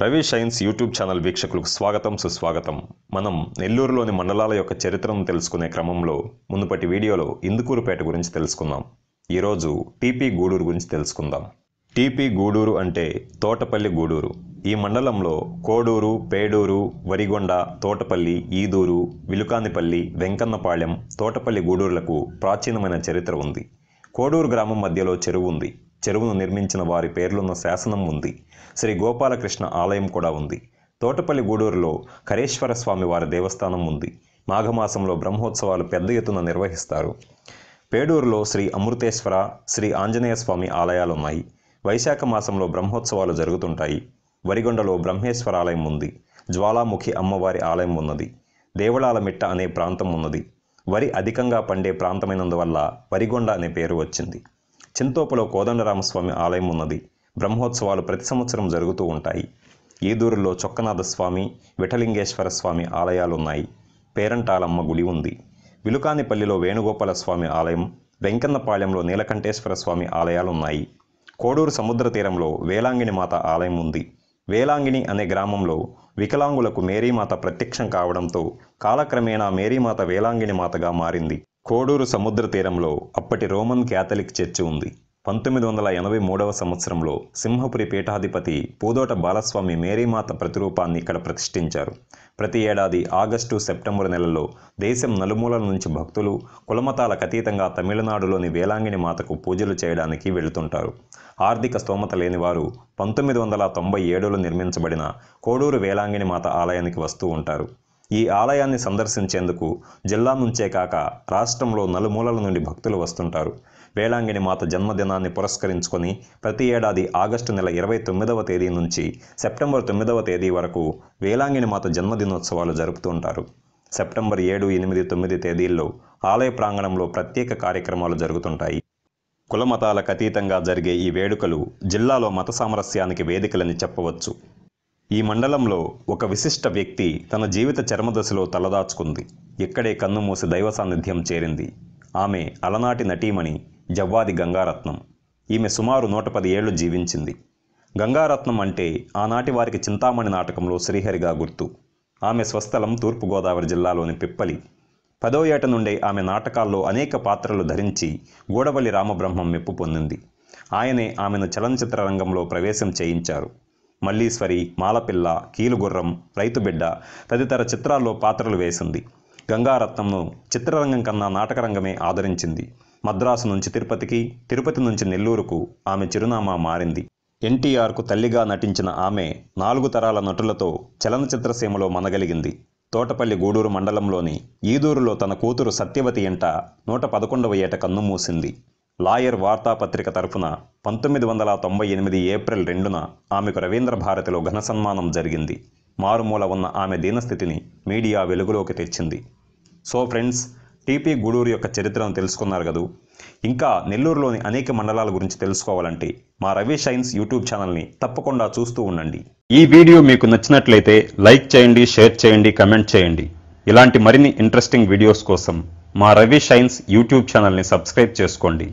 Ravi shines YouTube channel వీక్షకులకు స్వాగతం సుస్వాగతం మనం నెల్లూరులోని మండలాల యొక్క చరిత్రను తెలుసుకునే క్రమంలో మునుపటి వీడియోలో ఇందుకూరుపేట గురించి తెలుసుకుందాం ఈరోజు టీపీ గూడూరు గురించి తెలుసుకుందాం టీపీ గూడూరు అంటే తోటపల్లి గూడూరు ఈ మండలంలో కోడూరు పేడూరు వరిగొండ తోటపల్లి ఈదూరు విలుకానిపల్లి వెంకన్నపాళెం తోటపల్లి గూడూరులకు ప్రాచీనమైన చరిత్ర ఉంది కోడూరు గ్రామం మధ్యలో చెరువు ఉంది చెరువును నిర్మించిన వారి పేర్లున్న శాసనం ఉంది శ్రీ గోపాలకృష్ణ ఆలయం కూడా ఉంది తోటపల్లి గూడూరులో కరేశ్వర స్వామి వారి దేవస్థానం ఉంది మాఘమాసంలో బ్రహ్మోత్సవాలు పెద్ద ఎత్తున నిర్వహిస్తారు పేడూరులో శ్రీ అమృతేశ్వర శ్రీ ఆంజనేయ స్వామి ఆలయాలున్నాయి వైశాఖ మాసంలో బ్రహ్మోత్సవాలు జరుగుతుంటాయి వరిగొండలో బ్రహ్మేశ్వర ఆలయం ఉంది జ్వాలాముఖి అమ్మవారి ఆలయం ఉన్నది దేవళాల మిట్ట అనే ప్రాంతం ఉన్నది వరి అధికంగా పండే ప్రాంతమైనందువల్ల వరిగొండ అనే పేరు వచ్చింది చింతోపలో కోదండరామస్వామి ఆలయం ఉన్నది బ్రహ్మోత్సవాలు ప్రతి సంవత్సరం జరుగుతూ ఉంటాయి ఈదూరులో చొక్కనాథస్వామి విఠలింగేశ్వర స్వామి ఆలయాలున్నాయి పేరంటాలమ్మ గుడి ఉంది విలుకానిపల్లిలో వేణుగోపాల స్వామి ఆలయం వెంకన్నపాళ్యంలో నీలకంఠేశ్వర స్వామి ఆలయాలున్నాయి కోడూరు సముద్ర తీరంలో వేలాంగిని మాత ఆలయం ఉంది వేలాంగిణి అనే గ్రామంలో వికలాంగులకు మేరీమాత ప్రత్యక్షం కావడంతో కాలక్రమేణా మేరీమాత వేలాంగిణి మాతగా మారింది కోడూరు సముద్ర తీరంలో అప్పటి రోమన్ క్యాథలిక్ చర్చి ఉంది పంతొమ్మిది వందల ఎనభై మూడవ సంవత్సరంలో సింహపురి పీఠాధిపతి పూదోట బాలస్వామి మేరీమాత ప్రతిరూపాన్ని ఇక్కడ ప్రతిష్ఠించారు ప్రతి ఏడాది ఆగస్టు సెప్టెంబర్ నెలలో దేశం నలుమూలల నుంచి భక్తులు కులమతాలకు అతీతంగా తమిళనాడులోని వేలాంగిణి మాతకు పూజలు చేయడానికి వెళుతుంటారు ఆర్థిక స్తోమత లేని వారు పంతొమ్మిది వందల తొంభై ఏడులో నిర్మించబడిన కోడూరు వేలాంగిణి మాత ఆలయానికి వస్తూ ఉంటారు ఈ ఆలయాన్ని సందర్శించేందుకు జిల్లా నుంచే కాక రాష్ట్రంలో నలుమూలల నుండి భక్తులు వస్తుంటారు వేళాంగిణి మాత జన్మదినాన్ని పురస్కరించుకొని ప్రతి ఏడాది ఆగస్టు నెల ఇరవై తొమ్మిదవ తేదీ నుంచి సెప్టెంబర్ తొమ్మిదవ తేదీ వరకు వేలాంగిని మాత జన్మదినోత్సవాలు జరుపుతుంటారు సెప్టెంబర్ ఏడు ఎనిమిది తొమ్మిది తేదీల్లో ఆలయ ప్రాంగణంలో ప్రత్యేక కార్యక్రమాలు జరుగుతుంటాయి కులమతాలకు అతీతంగా జరిగే ఈ వేడుకలు జిల్లాలో మత సామరస్యానికి వేదికలని చెప్పవచ్చు ఈ మండలంలో ఒక విశిష్ట వ్యక్తి తన జీవిత చర్మదశలో తలదాచుకుంది ఇక్కడే కన్నుమూసి దైవ సాన్నిధ్యం చేరింది ఆమె అలనాటి నటీమణి జవ్వాది గంగారత్నం ఈమె సుమారు నూట పది ఏళ్లు జీవించింది గంగారత్నం అంటే ఆనాటి వారికి చింతామణి నాటకంలో శ్రీహరిగా గుర్తు ఆమె స్వస్థలం తూర్పుగోదావరి జిల్లాలోని పిప్పలి పదో ఏట నుండే ఆమె నాటకాల్లో అనేక పాత్రలు ధరించి గూడవల్లి రామబ్రహ్మం మెప్పు పొందింది ఆయనే ఆమెను చలనచిత్ర రంగంలో ప్రవేశం చేయించారు మల్లీశ్వరి మాలపిల్ల కీలుగుర్రం రైతుబిడ్డ తదితర చిత్రాల్లో పాత్రలు వేసింది గంగారత్నంను చిత్రరంగం కన్నా నాటకరంగమే ఆదరించింది మద్రాసు నుంచి తిరుపతికి తిరుపతి నుంచి నెల్లూరుకు ఆమె చిరునామా మారింది ఎన్టీఆర్కు తల్లిగా నటించిన ఆమె నాలుగు తరాల నటులతో చలనచిత్రసీమలో మనగలిగింది తోటపల్లి గూడూరు మండలంలోని ఈదూరులో తన కూతురు సత్యవతి ఎంట నూట పదకొండవ ఏట కన్నుమూసింది లాయర్ వార్తాపత్రిక తరఫున పంతొమ్మిది వందల తొంభై ఎనిమిది ఏప్రిల్ రెండున ఆమెకు రవీంద్ర భారతిలో ఘన సన్మానం జరిగింది మారుమూల ఉన్న ఆమె దీనస్థితిని మీడియా వెలుగులోకి తెచ్చింది సో ఫ్రెండ్స్ టీపీ గూడూరు యొక్క చరిత్రను తెలుసుకున్నారు కదూ ఇంకా నెల్లూరులోని అనేక మండలాల గురించి తెలుసుకోవాలంటే మా రవి షైన్స్ యూట్యూబ్ ఛానల్ని తప్పకుండా చూస్తూ ఉండండి ఈ వీడియో మీకు నచ్చినట్లయితే లైక్ చేయండి షేర్ చేయండి కమెంట్ చేయండి ఇలాంటి మరిన్ని ఇంట్రెస్టింగ్ వీడియోస్ కోసం మా రవి షైన్స్ యూట్యూబ్ ఛానల్ని సబ్స్క్రైబ్ చేసుకోండి